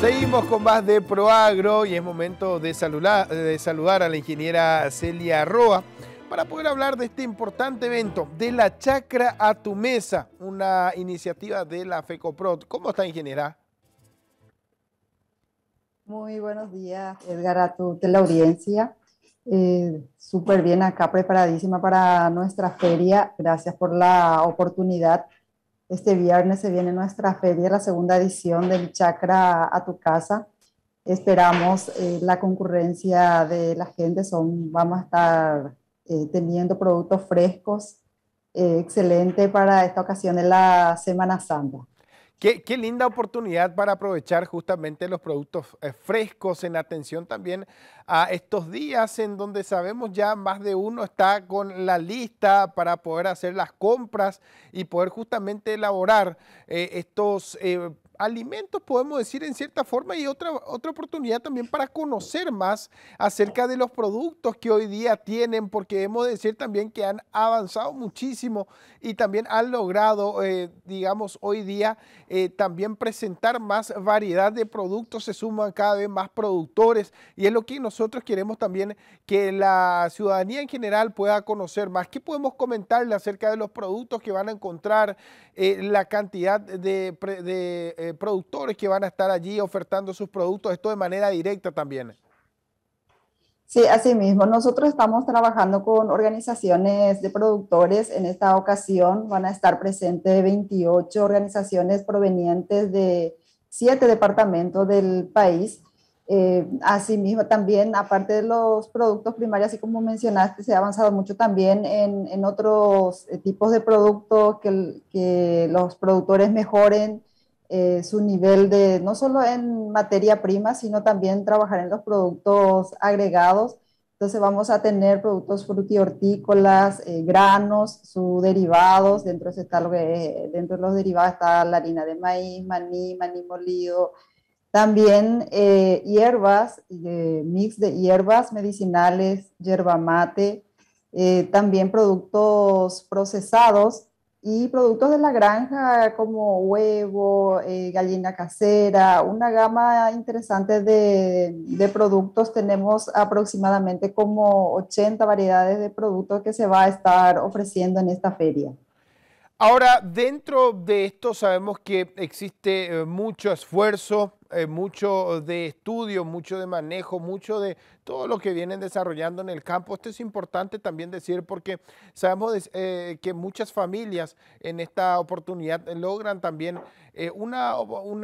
Seguimos con más de ProAgro y es momento de, saludar, de saludar a la ingeniera Celia Roa para poder hablar de este importante evento, de la chacra a tu mesa, una iniciativa de la FECOPROT. ¿Cómo está, ingeniera? Muy buenos días, Edgar, a tu la audiencia. Eh, súper bien acá, preparadísima para nuestra feria. Gracias por la oportunidad este viernes se viene nuestra feria, la segunda edición del Chakra a tu casa. Esperamos eh, la concurrencia de la gente, son, vamos a estar eh, teniendo productos frescos, eh, excelente para esta ocasión de la Semana Santa. Qué, linda oportunidad para aprovechar justamente los productos eh, frescos en atención también a estos días en donde sabemos ya más de uno está con la lista para poder hacer las compras y poder justamente elaborar eh, estos productos. Eh, alimentos, podemos decir en cierta forma, y otra, otra oportunidad también para conocer más acerca de los productos que hoy día tienen, porque hemos de decir también que han avanzado muchísimo y también han logrado, eh, digamos, hoy día eh, también presentar más variedad de productos, se suman cada vez más productores, y es lo que nosotros queremos también que la ciudadanía en general pueda conocer más. ¿Qué podemos comentarle acerca de los productos que van a encontrar, eh, la cantidad de eh, productores que van a estar allí ofertando sus productos, esto de manera directa también. Sí, así mismo. Nosotros estamos trabajando con organizaciones de productores. En esta ocasión van a estar presentes 28 organizaciones provenientes de siete departamentos del país. Eh, asimismo, también, aparte de los productos primarios, así como mencionaste, se ha avanzado mucho también en, otros eh, tipos de productos que, que los productores mejoren eh, su nivel de, no solo en materia prima, sino también trabajar en los productos agregados. Entonces vamos a tener productos frutihortícolas, eh, granos, sus derivados, dentro de, eh, dentro de los derivados está la harina de maíz, maní, maní molido, también hierbas, mix de hierbas medicinales, yerba mate, también productos procesados, y productos de la granja como huevo, eh, gallina casera, una gama interesante de, productos. Tenemos aproximadamente como 80 variedades de productos que se va a estar ofreciendo en esta feria. Ahora, dentro de esto sabemos que existe eh, mucho esfuerzo, eh, mucho de estudio, mucho de manejo, mucho de, todo lo que vienen desarrollando en el campo. Esto es importante también decir porque sabemos eh, que muchas familias en esta oportunidad logran también eh, un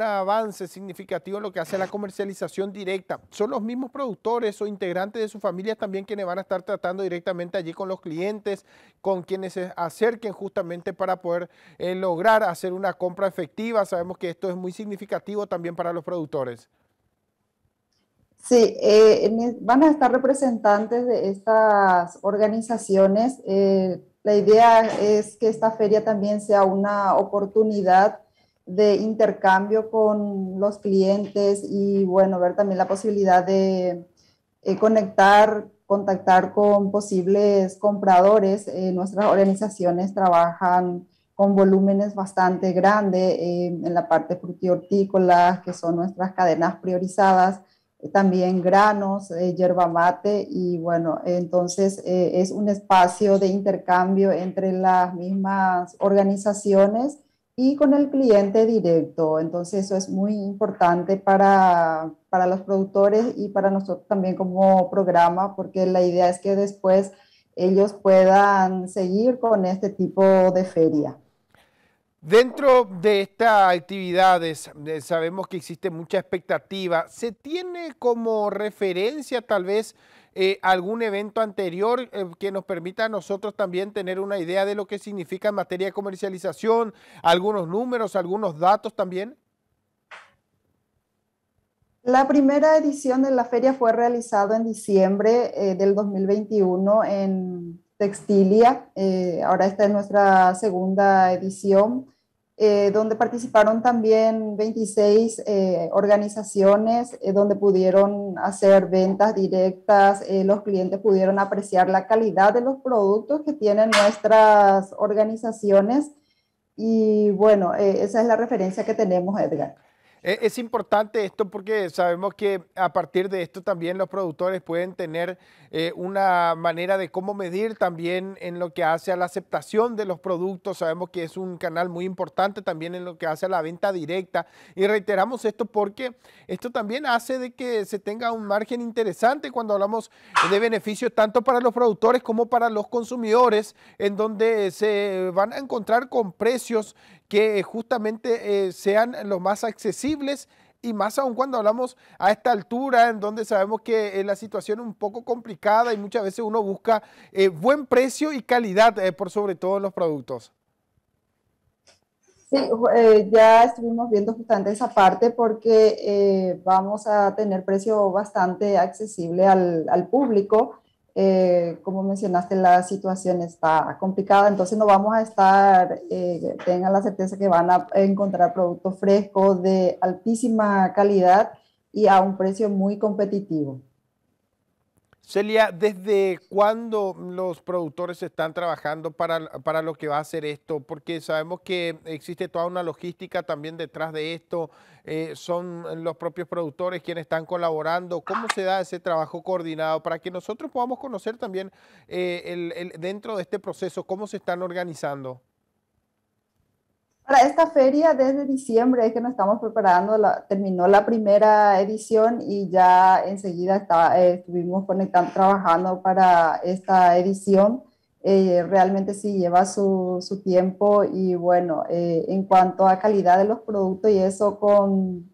avance significativo en lo que hace la comercialización directa. Son los mismos productores o integrantes de sus familias también quienes van a estar tratando directamente allí con los clientes, con quienes se acerquen justamente para poder eh, lograr hacer una compra efectiva. Sabemos que esto es muy significativo también para los productores. Sí, eh, van a estar representantes de estas organizaciones. Eh, la idea es que esta feria también sea una oportunidad de intercambio con los clientes y bueno, ver también la posibilidad de eh, conectar, contactar con posibles compradores. nuestras organizaciones trabajan con volúmenes bastante grandes en la parte hortícola, que son nuestras cadenas priorizadas también granos, eh, yerba mate y bueno, entonces eh, es un espacio de intercambio entre las mismas organizaciones y con el cliente directo. Entonces eso es muy importante para, para los productores y para nosotros también como programa, porque la idea es que después ellos puedan seguir con este tipo de feria. Dentro de estas actividades sabemos que existe mucha expectativa. ¿Se tiene como referencia tal vez eh, algún evento anterior eh, que nos permita a nosotros también tener una idea de lo que significa en materia de comercialización, algunos números, algunos datos también? La primera edición de la feria fue realizada en diciembre eh, del 2021 en Textilia. ahora esta es nuestra segunda edición. Eh, donde participaron también 26 eh, organizaciones, eh, donde pudieron hacer ventas directas, los clientes pudieron apreciar la calidad de los productos que tienen nuestras organizaciones. Y bueno, esa es la referencia que tenemos, Edgar. Es, importante esto porque sabemos que a partir de esto también los productores pueden tener eh, una manera de cómo medir también en lo que hace a la aceptación de los productos. Sabemos que es un canal muy importante también en lo que hace a la venta directa. Y reiteramos esto porque esto también hace de que se tenga un margen interesante cuando hablamos de beneficios tanto para los productores como para los consumidores, en donde se van a encontrar con precios que justamente eh, sean los más accesibles y más aún cuando hablamos a esta altura en donde sabemos que eh, la situación es un poco complicada y muchas veces uno busca eh, buen precio y calidad eh, por sobre todo los productos. Sí, ya estuvimos viendo justamente esa parte porque vamos a tener precio bastante accesible al, al público eh, como mencionaste, la situación está complicada, entonces no vamos a estar, eh, tengan la certeza que van a encontrar productos frescos de altísima calidad y a un precio muy competitivo. Celia, ¿desde cuándo los productores están trabajando para, lo que va a ser esto? Porque sabemos que existe toda una logística también detrás de esto. Eh, son los propios productores quienes están colaborando. ¿Cómo se da ese trabajo coordinado para que nosotros podamos conocer también eh, dentro de este proceso cómo se están organizando? Para esta feria desde diciembre es que nos estamos preparando, la, terminó la primera edición y ya enseguida está, eh, estuvimos conectando, trabajando para esta edición. Eh, realmente sí lleva su, su tiempo y bueno, eh, en cuanto a calidad de los productos y eso con,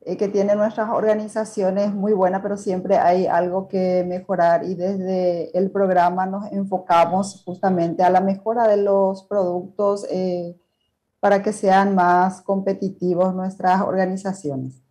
que tienen nuestras organizaciones muy buena, pero siempre hay algo que mejorar y desde el programa nos enfocamos justamente a la mejora de los productos. Eh, para que sean más competitivos nuestras organizaciones.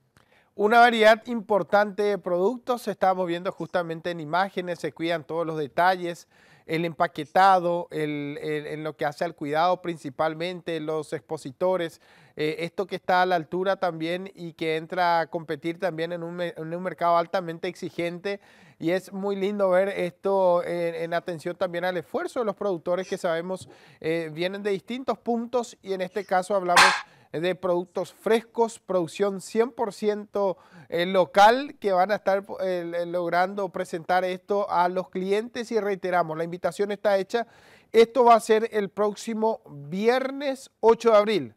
Una variedad importante de productos, estamos viendo justamente en imágenes, se cuidan todos los detalles el empaquetado, el, en lo que hace al cuidado principalmente, los expositores, eh, esto que está a la altura también y que entra a competir también en un, mercado altamente exigente. Y es muy lindo ver esto en, atención también al esfuerzo de los productores que sabemos eh, vienen de distintos puntos y en este caso hablamos de productos frescos, producción 100% eh, local, que van a estar eh, logrando presentar esto a los clientes y reiteramos, la invitación está hecha. Esto va a ser el próximo viernes 8 de abril.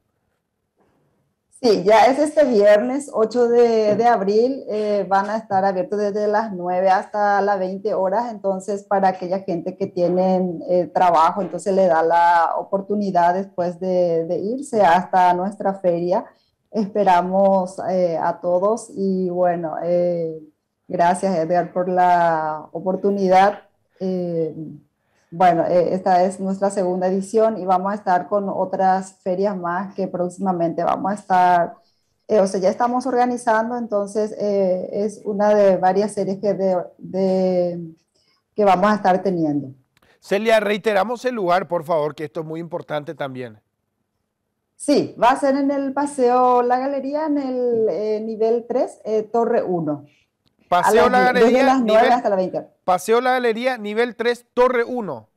Sí, ya es este viernes 8 de, abril, eh, van a estar abiertos desde las 9 hasta las 20 horas, entonces para aquella gente que tiene eh, trabajo, entonces le da la oportunidad después de, irse hasta nuestra feria. Esperamos eh, a todos y bueno, gracias Edgar por la oportunidad. Bueno, eh, esta es nuestra segunda edición y vamos a estar con otras ferias más que próximamente vamos a estar, eh, o sea, ya estamos organizando, entonces eh, es una de varias series que, de, que vamos a estar teniendo. Celia, reiteramos el lugar, por favor, que esto es muy importante también. Sí, va a ser en el paseo La Galería, en el nivel 3, Torre 1. Paseo la, Galería. Las nivel, la Paseo la Galería, nivel 3, Torre 1.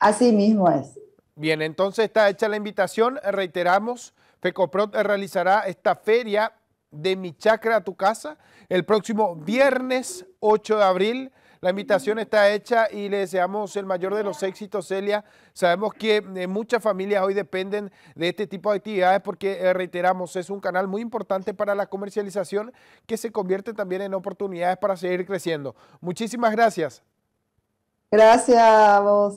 Así mismo es. Bien, entonces está hecha la invitación. Reiteramos, FECOPROT realizará esta feria de mi chacra a tu casa el próximo viernes 8 de abril la invitación está hecha y le deseamos el mayor de los éxitos, Celia. Sabemos que eh, muchas familias hoy dependen de este tipo de actividades porque, eh, reiteramos, es un canal muy importante para la comercialización que se convierte también en oportunidades para seguir creciendo. Muchísimas gracias. Gracias a vos,